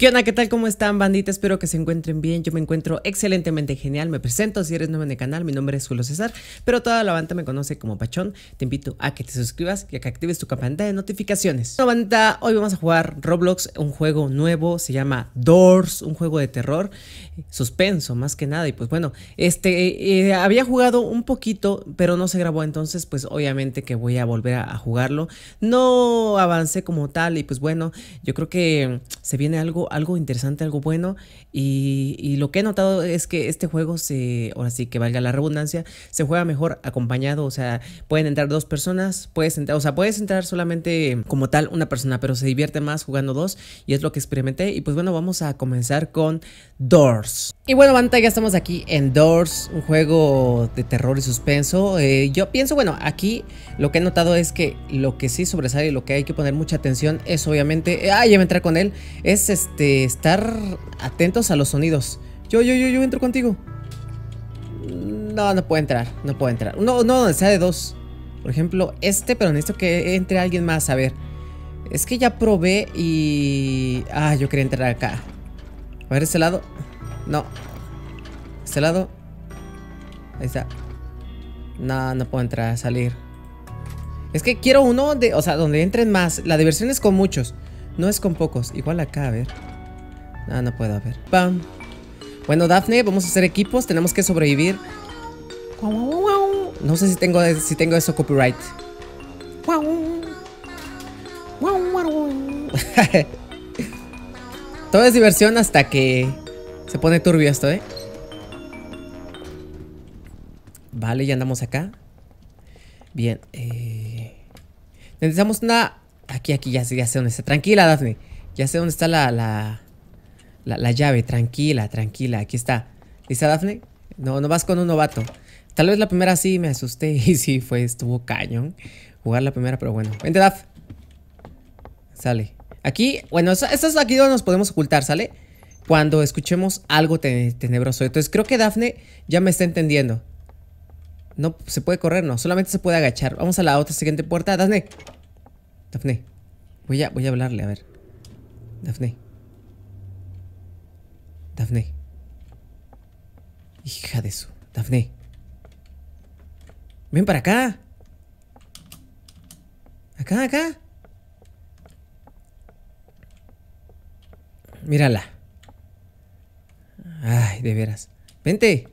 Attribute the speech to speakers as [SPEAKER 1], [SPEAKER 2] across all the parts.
[SPEAKER 1] ¿Qué onda? ¿Qué tal? ¿Cómo están, bandita? Espero que se encuentren bien. Yo me encuentro excelentemente genial. Me presento si eres nuevo en el canal. Mi nombre es Julio César, pero toda la banda me conoce como Pachón. Te invito a que te suscribas y a que actives tu campanita de notificaciones. Bueno, bandita, hoy vamos a jugar Roblox, un juego nuevo. Se llama Doors, un juego de terror, suspenso más que nada. Y pues bueno, este eh, eh, había jugado un poquito, pero no se grabó. Entonces, pues obviamente que voy a volver a jugarlo. No avancé como tal. Y pues bueno, yo creo que se viene algo algo interesante, algo bueno. Y, lo que he notado es que este juego se, ahora sí que valga la redundancia, se juega mejor acompañado. O sea, pueden entrar dos personas, puedes entrar, o sea, puedes entrar solamente como tal una persona, pero se divierte más jugando dos. Y es lo que experimenté. Y pues bueno, vamos a comenzar con Doors. Y bueno, Banta, ya estamos aquí en Doors, un juego de terror y suspenso. Eh, yo pienso, bueno, aquí lo que he notado es que lo que sí sobresale y lo que hay que poner mucha atención es obviamente. Ah, ya me entré con él. Es este estar atentos a los sonidos. Yo, yo, yo, yo entro contigo. No, no puedo entrar, no puedo entrar. No, no, donde sea de dos. Por ejemplo, este, pero necesito que entre alguien más. A ver, es que ya probé y... Ah, yo quería entrar acá. A ver, este lado. No. Este lado. Ahí está. No, no puedo entrar, salir. Es que quiero uno de... O sea, donde entren más. La diversión es con muchos. No es con pocos. Igual acá, a ver. Ah, no puedo, ver. Pam. Bueno, Daphne, vamos a hacer equipos. Tenemos que sobrevivir. No sé si tengo, si tengo eso copyright. Todo es diversión hasta que se pone turbio esto, ¿eh? Vale, ya andamos acá. Bien. Eh... Necesitamos una... Aquí, aquí, ya, ya sé dónde está. Tranquila, Daphne. Ya sé dónde está la la, llave. Tranquila, tranquila, aquí está. ¿Lista, Dafne? No, no vas con un novato. Tal vez la primera sí me asusté y sí fue, estuvo cañón jugar la primera, pero bueno. Vente, Daf. Sale. Aquí, bueno, esto, es aquí donde nos podemos ocultar, ¿sale? Cuando escuchemos algo tenebroso. Entonces creo que Dafne ya me está entendiendo. No se puede correr, no. Solamente se puede agachar. Vamos a la otra siguiente puerta. Dafne. Dafne. Voy a, voy a hablarle, a ver. Dafne. Dafne. Hija de su. Dafne. Ven para acá. Acá, acá. Mírala. Ay, de veras. Vente.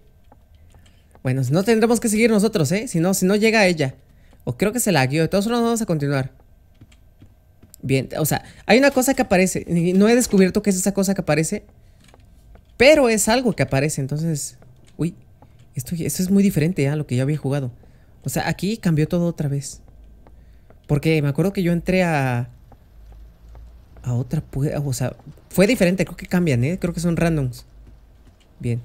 [SPEAKER 1] Bueno, no tendremos que seguir nosotros, ¿eh? Si no, si no llega ella. O creo que se la guió. De todos modos, vamos a continuar. Bien, o sea, hay una cosa que aparece. No he descubierto qué es esa cosa que aparece. Pero es algo que aparece, entonces, uy, esto, es muy diferente a lo que yo había jugado. O sea, aquí cambió todo otra vez. Porque me acuerdo que yo entré a... A otra... O sea, fue diferente. Creo que cambian, ¿eh? Creo que son randoms. Bien.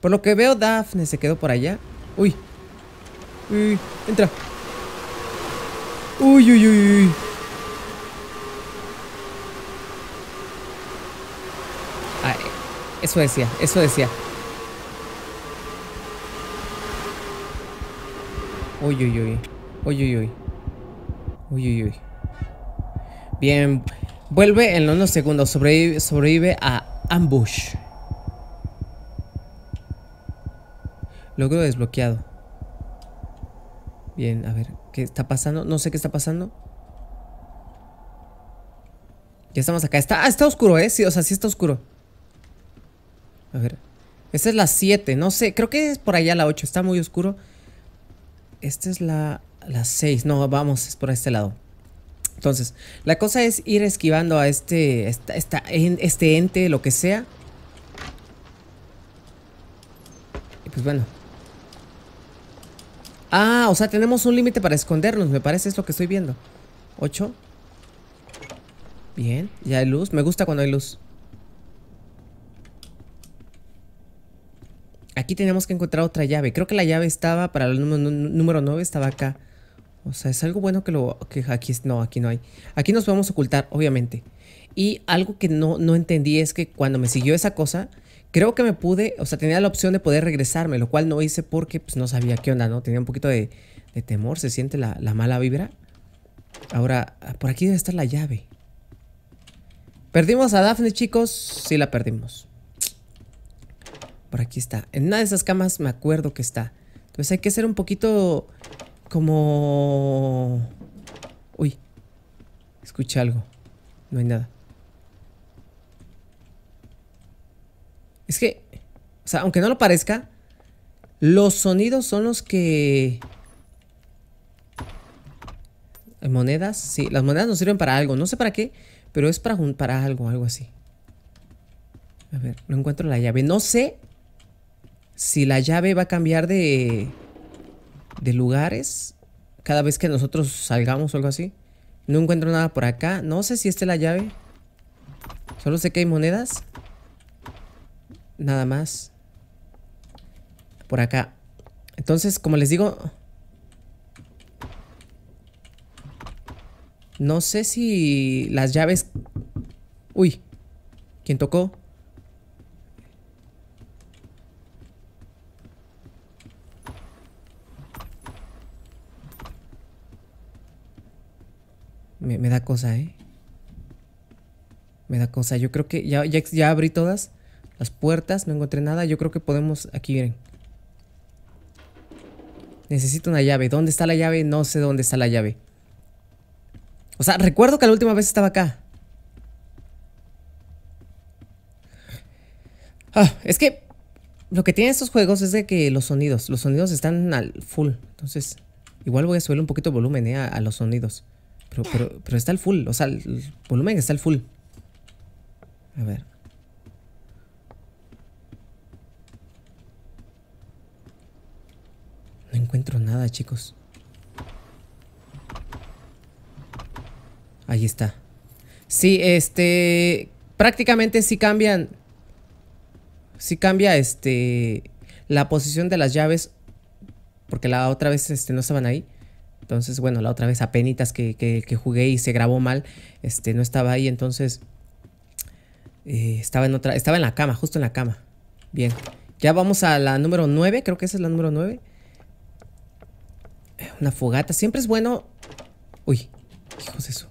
[SPEAKER 1] Por lo que veo, Daphne se quedó por allá. Uy. Uy, entra. Uy, uy, uy, uy. Eso decía, eso decía. Uy, uy, uy. Uy, uy, uy. Uy, uy, uy. Bien. Vuelve en unos segundos. Sobrevive, sobrevive a ambush. Logro desbloqueado. Bien, a ver. ¿Qué está pasando? No sé qué está pasando. Ya estamos acá. Está, ah, está oscuro, ¿eh? Sí, o sea, sí está oscuro. A ver. Esta es la 7. No sé. Creo que es por allá la 8. Está muy oscuro. Esta es la, 6. No, vamos. Es por este lado. Entonces, la cosa es ir esquivando a este, este ente, lo que sea. Y pues bueno. Ah, o sea, tenemos un límite para escondernos, me parece, es lo que estoy viendo. 8. Bien, ya hay luz. Me gusta cuando hay luz. Aquí tenemos que encontrar otra llave. Creo que la llave estaba para el número 9, estaba acá. O sea, es algo bueno que lo que aquí no, aquí no hay. Aquí nos podemos ocultar, obviamente. Y algo que no, no entendí es que cuando me siguió esa cosa, creo que me pude, o sea, tenía la opción de poder regresarme, lo cual no hice porque pues, no sabía qué onda, ¿no? Tenía un poquito de, temor, se siente la, la mala vibra. Ahora, por aquí debe estar la llave. Perdimos a Daphne, chicos. Sí, la perdimos. Por aquí está. En una de esas camas me acuerdo que está. Entonces hay que ser un poquito como... Uy, escuché algo. No hay nada. Es que, o sea, aunque no lo parezca, los sonidos son los que... Eh, ¿Monedas? Sí, las monedas nos sirven para algo. No sé para qué, pero es para, para algo, algo así. A ver, no encuentro la llave. No sé si la llave va a cambiar de, de lugares cada vez que nosotros salgamos o algo así. No encuentro nada por acá. No sé si esta es la llave. Solo sé que hay monedas. Nada más. Por acá. Entonces, como les digo... No sé si las llaves... Uy. ¿Quién tocó? ¿eh? Me da cosa. Yo creo que ya, ya, abrí todas las puertas, no encontré nada. Yo creo que podemos... Aquí, miren. Necesito una llave. ¿Dónde está la llave? No sé dónde está la llave. O sea, recuerdo que la última vez estaba acá. Ah, es que lo que tienen estos juegos es de que los sonidos, los sonidos están al full. Entonces, igual voy a subir un poquito de volumen ¿eh? a los sonidos. Pero, está el full, o sea, el volumen está el full. A ver. No encuentro nada, chicos. Ahí está. Sí, este... Prácticamente sí cambian... Sí cambia, este... La posición de las llaves. Porque la otra vez este, no estaban ahí. Entonces, bueno, la otra vez a penitas que, jugué y se grabó mal, este, no estaba ahí, entonces eh, estaba en otra, estaba en la cama, justo en la cama. Bien, ya vamos a la número 9, creo que esa es la número 9. Una fogata, siempre es bueno... Uy, es eso.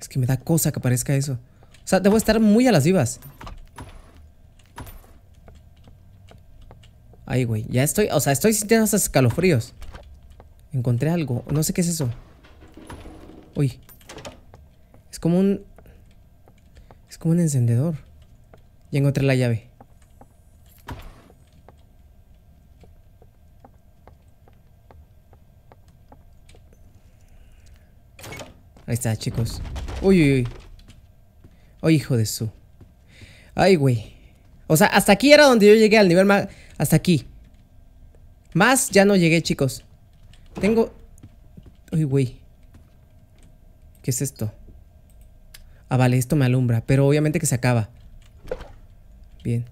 [SPEAKER 1] Es que me da cosa que aparezca eso. O sea, debo estar muy a las vivas. Ay, güey, ya estoy, o sea, estoy sintiendo hasta escalofríos. Encontré algo, no sé qué es eso. Uy. Es como un... Es como un encendedor. Ya encontré la llave. Ahí está, chicos. Uy, uy, uy. Oh, hijo de su. Ay, güey. O sea, hasta aquí era donde yo llegué al nivel más... Hasta aquí. Más ya no llegué, chicos. Tengo... Uy, güey. ¿Qué es esto? Ah, vale, esto me alumbra. Pero obviamente que se acaba. Bien.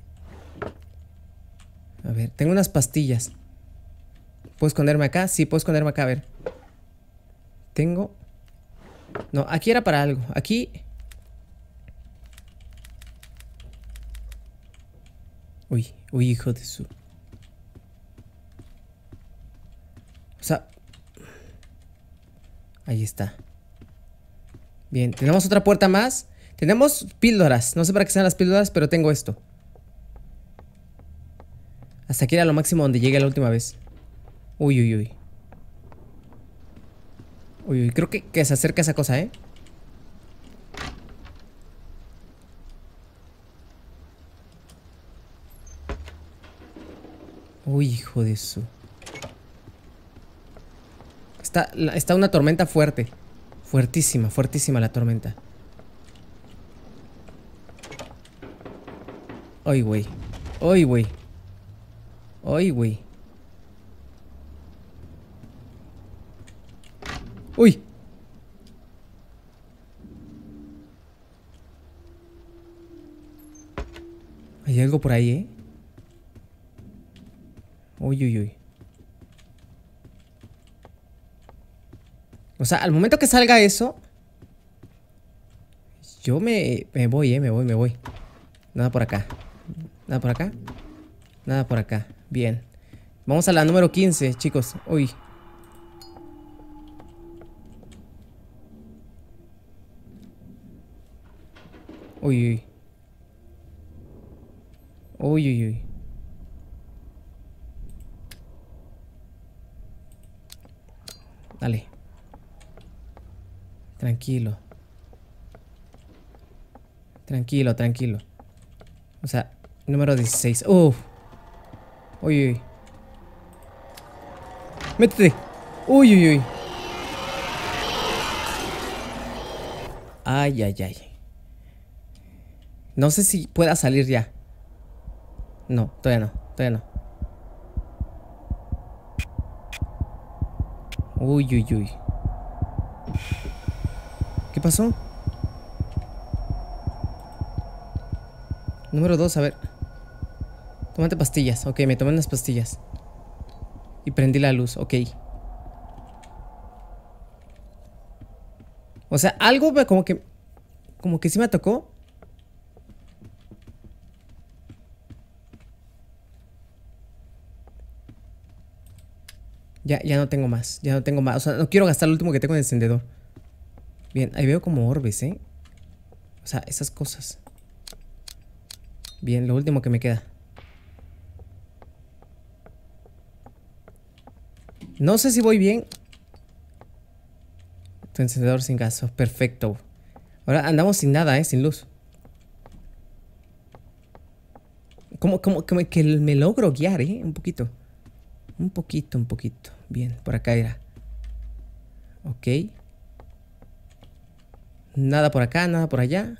[SPEAKER 1] A ver, tengo unas pastillas. ¿Puedo esconderme acá? Sí, puedo esconderme acá. A ver. Tengo... No, aquí era para algo. Aquí... Uy, uy, hijo de su... O sea... Ahí está. Bien, tenemos otra puerta más. Tenemos píldoras. No sé para qué sean las píldoras, pero tengo esto. Hasta aquí era lo máximo donde llegué la última vez. Uy, uy, uy. Uy, uy, creo que se acerca esa cosa, ¿eh? Uy, hijo de su. Está, está una tormenta fuerte. Fuertísima, fuertísima la tormenta. Ay, güey. Ay, güey. Ay, güey. Uy. Hay algo por ahí, ¿eh? Uy, uy, uy. O sea, al momento que salga eso... Yo me, voy, eh, me voy, me voy. Nada por acá. Nada por acá. Nada por acá. Bien. Vamos a la número 15, chicos. Uy. Uy, uy. Uy, uy, uy. Dale. Tranquilo. Tranquilo, tranquilo. O sea, número 16. ¡Uf! Uy, uy. Métete. Uy, uy, uy. Ay, ay, ay. No sé si pueda salir ya. No, todavía no, todavía no. Uy, uy, uy. ¿Qué pasó? Número 2, a ver. Tómate pastillas. Ok, me tomé unas pastillas. Y prendí la luz, ok. O sea, algo como que... Como que sí me atacó. Ya, no tengo más, ya no tengo más. O sea, no quiero gastar lo último que tengo en encendedor. Bien, ahí veo como orbes, ¿eh? O sea, esas cosas. Bien, lo último que me queda. No sé si voy bien. Tu encendedor sin gas oh, Perfecto. Ahora andamos sin nada, ¿eh? Sin luz. ¿Cómo, como, cómo que me logro guiar, ¿eh? Un poquito. Un poquito, un poquito. Bien, por acá era. Ok. Nada por acá, nada por allá.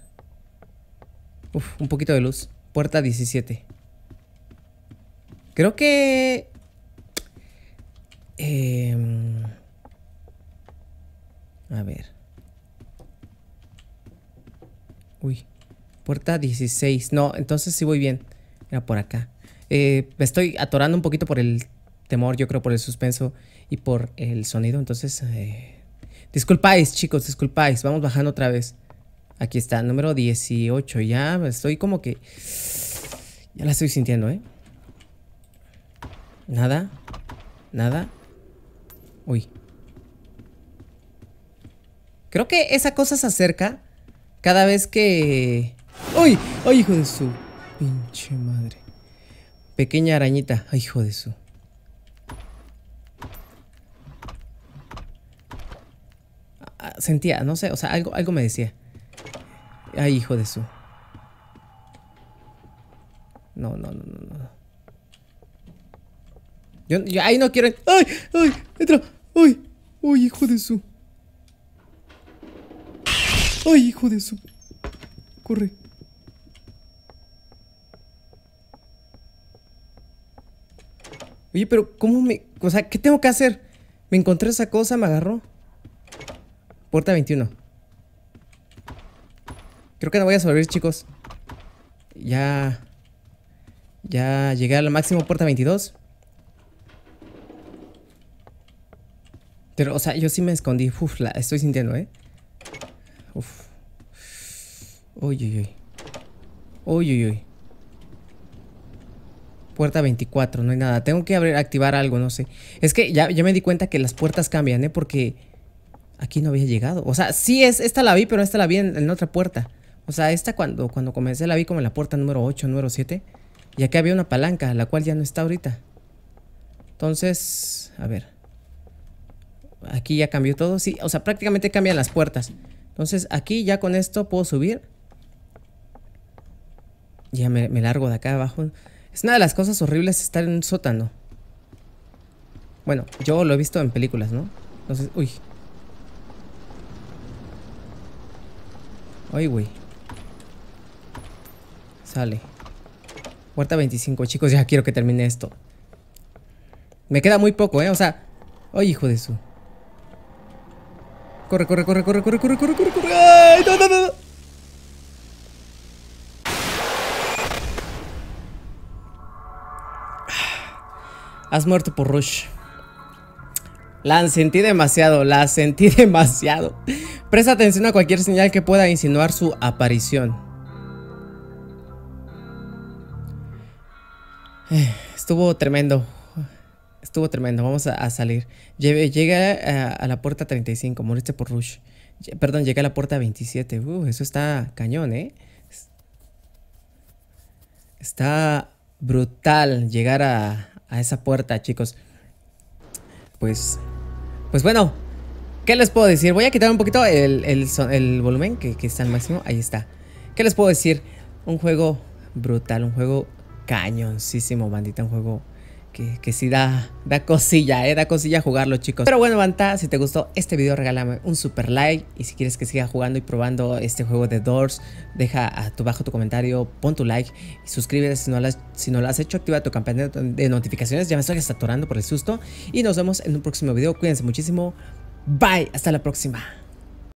[SPEAKER 1] Uf, un poquito de luz. Puerta 17. Creo que... Em, a ver. Uy. Puerta 16. No, entonces sí voy bien. Era por acá. Eh, me estoy atorando un poquito por el temor, yo creo, por el suspenso y por el sonido. Entonces, eh, disculpáis, chicos, disculpáis. Vamos bajando otra vez. Aquí está, número 18. Ya estoy como que... Ya la estoy sintiendo, ¿eh? Nada. Nada. Uy. Creo que esa cosa se acerca cada vez que... ¡Uy! ¡Ay, hijo de su pinche madre! Pequeña arañita. hijo de su! sentía, no sé, o sea, algo, algo me decía. Ay, hijo de su. No, no, no, no, no. Yo, ahí no quiero. ¡Ay! ¡Ay! ¡Entra! ¡Ay! ¡Ay, hijo de su! ¡Ay, hijo de su! Corre. Oye, pero ¿cómo me...? O sea, ¿qué tengo que hacer? Me encontré esa cosa, me agarró. Puerta 21. Creo que no voy a sobrevivir, chicos. Ya... Ya llegué al máximo puerta 22. Pero, o sea, yo sí me escondí. Uf, la estoy sintiendo, ¿eh? Uf. Uy, uy, uy. Uy, uy, uy. Puerta 24, no hay nada. Tengo que abrir, activar algo, no sé. Es que ya, ya me di cuenta que las puertas cambian, ¿eh? Porque aquí no había llegado. O sea, sí, es, esta la vi, pero esta la vi en, otra puerta. O sea, esta cuando, cuando comencé la vi como en la puerta número 8, número 7. Y acá había una palanca, la cual ya no está ahorita. Entonces, a ver. Aquí ya cambió todo. Sí, o sea, prácticamente cambian las puertas. Entonces, aquí ya con esto puedo subir. Ya me, me largo de acá abajo. Es una de las cosas horribles estar en un sótano. Bueno, yo lo he visto en películas, ¿no? Entonces, uy, Ay, güey. Sale. Puerta 25, chicos, ya quiero que termine esto. Me queda muy poco, ¿eh? O sea... Ay, hijo de su... Corre, corre, corre, corre, corre, corre, corre, corre, corre. ¡Ay, no, no, no! Has muerto por Rush. La sentí demasiado, la sentí demasiado. Presta atención a cualquier señal que pueda insinuar su aparición. Eh, estuvo tremendo. Estuvo tremendo. Vamos a, salir. Llegué eh, a, la puerta 35. Moriste por Rush. Perdón, llegué a la puerta 27. Uh, eso está cañón, ¿eh? Está brutal llegar a, a esa puerta, chicos. Pues, pues bueno, ¿Qué les puedo decir? Voy a quitar un poquito el, volumen que, está al máximo. Ahí está. ¿Qué les puedo decir? Un juego brutal, un juego cañoncísimo, bandita. Un juego que, que sí da, da cosilla, ¿eh? Da cosilla jugarlo, chicos. Pero bueno, banda, si te gustó este video, regálame un super like. Y si quieres que siga jugando y probando este juego de Doors, deja abajo tu comentario, pon tu like. Y suscríbete si no lo has, si no lo has hecho. Activa tu campanita de notificaciones. Ya me estoy saturando por el susto. Y nos vemos en un próximo video. Cuídense muchísimo. Bye, hasta la próxima.